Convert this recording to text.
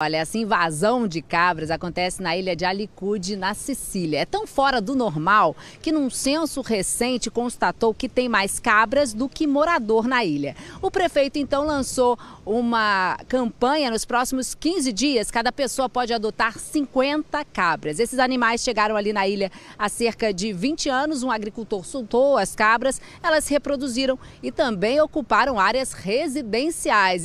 Olha, essa invasão de cabras acontece na ilha de Alicude, na Sicília. É tão fora do normal que, num censo recente, constatou que tem mais cabras do que morador na ilha. O prefeito então lançou uma campanha nos próximos 15 dias. Cada pessoa pode adotar 50 cabras. Esses animais chegaram ali na ilha há cerca de 20 anos. Um agricultor soltou as cabras, elas se reproduziram e também ocuparam áreas residenciais.